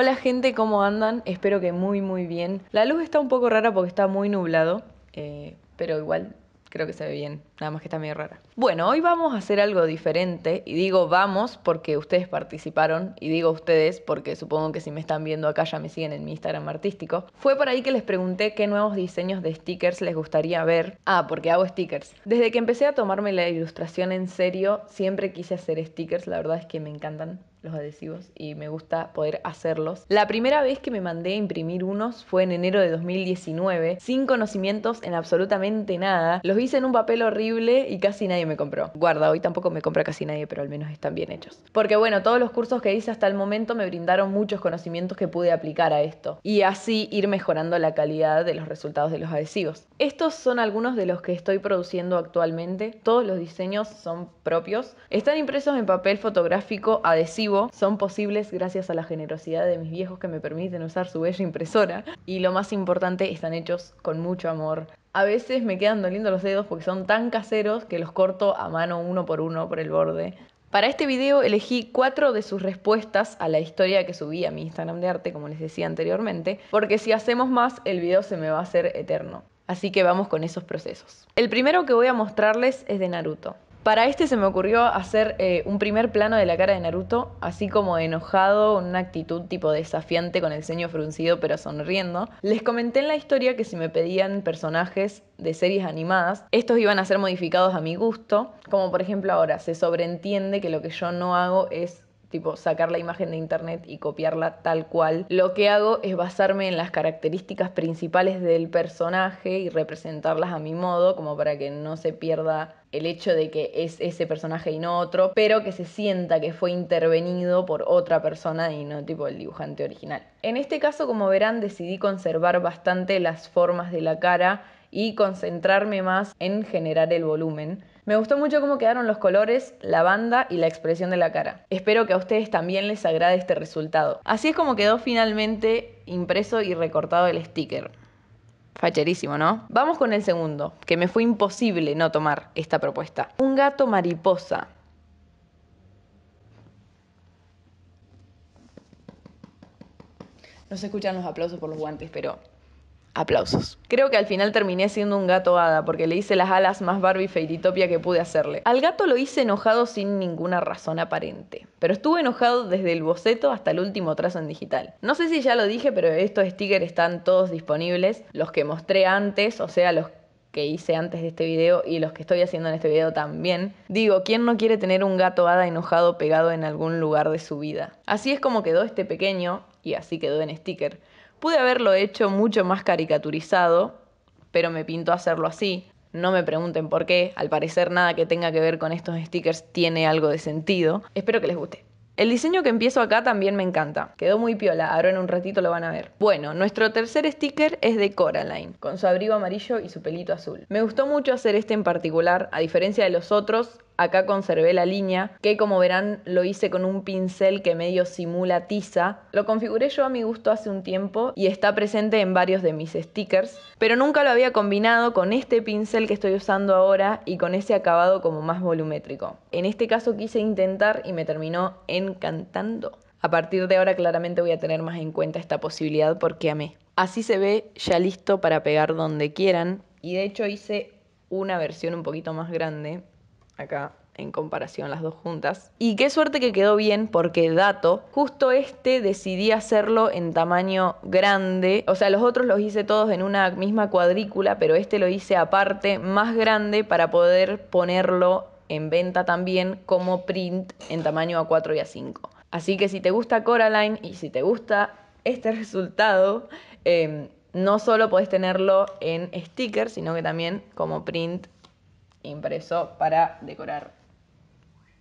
Hola gente, ¿cómo andan? Espero que muy muy bien. La luz está un poco rara porque está muy nublado, eh, pero igual creo que se ve bien. Nada más que está medio rara. Bueno, hoy vamos a hacer algo diferente y digo vamos porque ustedes participaron y digo ustedes porque supongo que si me están viendo acá ya me siguen en mi Instagram artístico. Fue por ahí que les pregunté qué nuevos diseños de stickers les gustaría ver. Ah, porque hago stickers. Desde que empecé a tomarme la ilustración en serio, siempre quise hacer stickers, la verdad es que me encantan los adhesivos y me gusta poder hacerlos. La primera vez que me mandé a imprimir unos fue en enero de 2019, sin conocimientos en absolutamente nada. Los hice en un papel horrible y casi nadie me compró. Guarda, hoy tampoco me compra casi nadie, pero al menos están bien hechos. Porque bueno, todos los cursos que hice hasta el momento me brindaron muchos conocimientos que pude aplicar a esto y así ir mejorando la calidad de los resultados de los adhesivos. Estos son algunos de los que estoy produciendo actualmente. Todos los diseños son propios. Están impresos en papel fotográfico adhesivo. Son posibles gracias a la generosidad de mis viejos que me permiten usar su bella impresora. Y lo más importante, están hechos con mucho amor, a veces me quedan doliendo los dedos porque son tan caseros que los corto a mano uno por uno por el borde. Para este video elegí cuatro de sus respuestas a la historia que subí a mi Instagram de arte, como les decía anteriormente, porque si hacemos más el video se me va a hacer eterno. Así que vamos con esos procesos. El primero que voy a mostrarles es de Naruto. Para este se me ocurrió hacer eh, un primer plano de la cara de Naruto, así como enojado, una actitud tipo desafiante con el ceño fruncido pero sonriendo. Les comenté en la historia que si me pedían personajes de series animadas, estos iban a ser modificados a mi gusto, como por ejemplo ahora se sobreentiende que lo que yo no hago es tipo sacar la imagen de internet y copiarla tal cual. Lo que hago es basarme en las características principales del personaje y representarlas a mi modo, como para que no se pierda el hecho de que es ese personaje y no otro, pero que se sienta que fue intervenido por otra persona y no tipo el dibujante original. En este caso, como verán, decidí conservar bastante las formas de la cara y concentrarme más en generar el volumen. Me gustó mucho cómo quedaron los colores, la banda y la expresión de la cara. Espero que a ustedes también les agrade este resultado. Así es como quedó finalmente impreso y recortado el sticker. Facherísimo, ¿no? Vamos con el segundo, que me fue imposible no tomar esta propuesta. Un gato mariposa. No se escuchan los aplausos por los guantes, pero Aplausos. Creo que al final terminé siendo un gato hada porque le hice las alas más Barbie Fairytopia que pude hacerle. Al gato lo hice enojado sin ninguna razón aparente, pero estuve enojado desde el boceto hasta el último trazo en digital. No sé si ya lo dije, pero estos stickers están todos disponibles, los que mostré antes, o sea, los que hice antes de este video y los que estoy haciendo en este video también. Digo, ¿quién no quiere tener un gato hada enojado pegado en algún lugar de su vida? Así es como quedó este pequeño y así quedó en sticker. Pude haberlo hecho mucho más caricaturizado, pero me pintó hacerlo así. No me pregunten por qué, al parecer nada que tenga que ver con estos stickers tiene algo de sentido. Espero que les guste. El diseño que empiezo acá también me encanta. Quedó muy piola, ahora en un ratito lo van a ver. Bueno, nuestro tercer sticker es de Coraline, con su abrigo amarillo y su pelito azul. Me gustó mucho hacer este en particular, a diferencia de los otros, Acá conservé la línea, que como verán lo hice con un pincel que medio simula tiza. Lo configuré yo a mi gusto hace un tiempo y está presente en varios de mis stickers, pero nunca lo había combinado con este pincel que estoy usando ahora y con ese acabado como más volumétrico. En este caso quise intentar y me terminó encantando. A partir de ahora claramente voy a tener más en cuenta esta posibilidad porque a mí. Así se ve ya listo para pegar donde quieran y de hecho hice una versión un poquito más grande acá en comparación las dos juntas. Y qué suerte que quedó bien, porque dato, justo este decidí hacerlo en tamaño grande. O sea, los otros los hice todos en una misma cuadrícula, pero este lo hice aparte, más grande, para poder ponerlo en venta también como print en tamaño A4 y A5. Así que si te gusta Coraline y si te gusta este resultado, eh, no solo podés tenerlo en sticker, sino que también como print impreso para decorar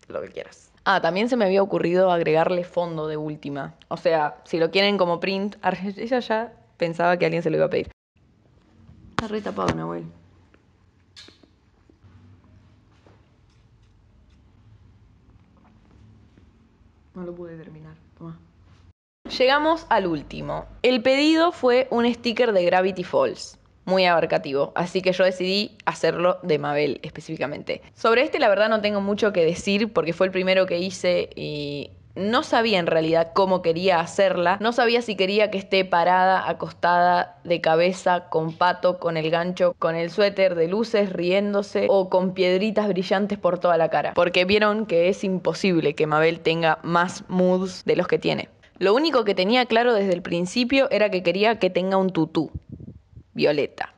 lo que quieras. Ah, también se me había ocurrido agregarle fondo de última. O sea, si lo quieren como print, ella ya pensaba que alguien se lo iba a pedir. Está re tapado, No lo pude terminar. Toma. Llegamos al último. El pedido fue un sticker de Gravity Falls muy abarcativo, así que yo decidí hacerlo de Mabel específicamente. Sobre este la verdad no tengo mucho que decir porque fue el primero que hice y no sabía en realidad cómo quería hacerla, no sabía si quería que esté parada, acostada, de cabeza, con pato, con el gancho, con el suéter de luces, riéndose o con piedritas brillantes por toda la cara, porque vieron que es imposible que Mabel tenga más moods de los que tiene. Lo único que tenía claro desde el principio era que quería que tenga un tutú, violeta.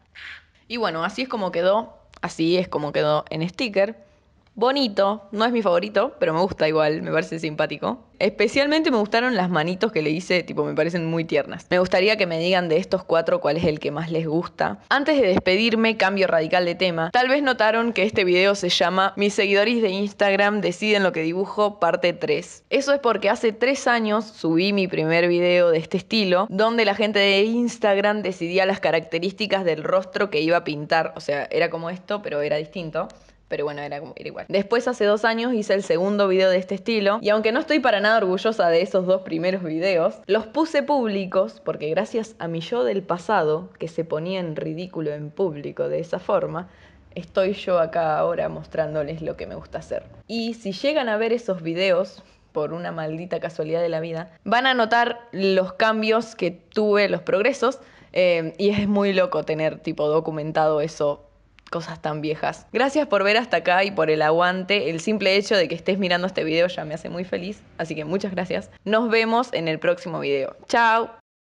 Y bueno, así es como quedó, así es como quedó en sticker. Bonito, no es mi favorito, pero me gusta igual, me parece simpático. Especialmente me gustaron las manitos que le hice, tipo, me parecen muy tiernas. Me gustaría que me digan de estos cuatro cuál es el que más les gusta. Antes de despedirme, cambio radical de tema. Tal vez notaron que este video se llama Mis seguidores de Instagram deciden lo que dibujo, parte 3. Eso es porque hace 3 años subí mi primer video de este estilo, donde la gente de Instagram decidía las características del rostro que iba a pintar. O sea, era como esto, pero era distinto pero bueno, era, como, igual. Después hace dos años hice el segundo video de este estilo y aunque no estoy para nada orgullosa de esos dos primeros videos, los puse públicos porque gracias a mi yo del pasado, que se ponía en ridículo en público de esa forma, estoy yo acá ahora mostrándoles lo que me gusta hacer. Y si llegan a ver esos videos, por una maldita casualidad de la vida, van a notar los cambios que tuve, los progresos, eh, y es muy loco tener tipo documentado eso cosas tan viejas. Gracias por ver hasta acá y por el aguante. El simple hecho de que estés mirando este video ya me hace muy feliz, así que muchas gracias. Nos vemos en el próximo video. Chao.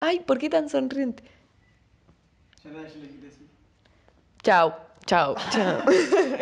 Ay, ¿por qué tan sonriente? Chao, chao, chao.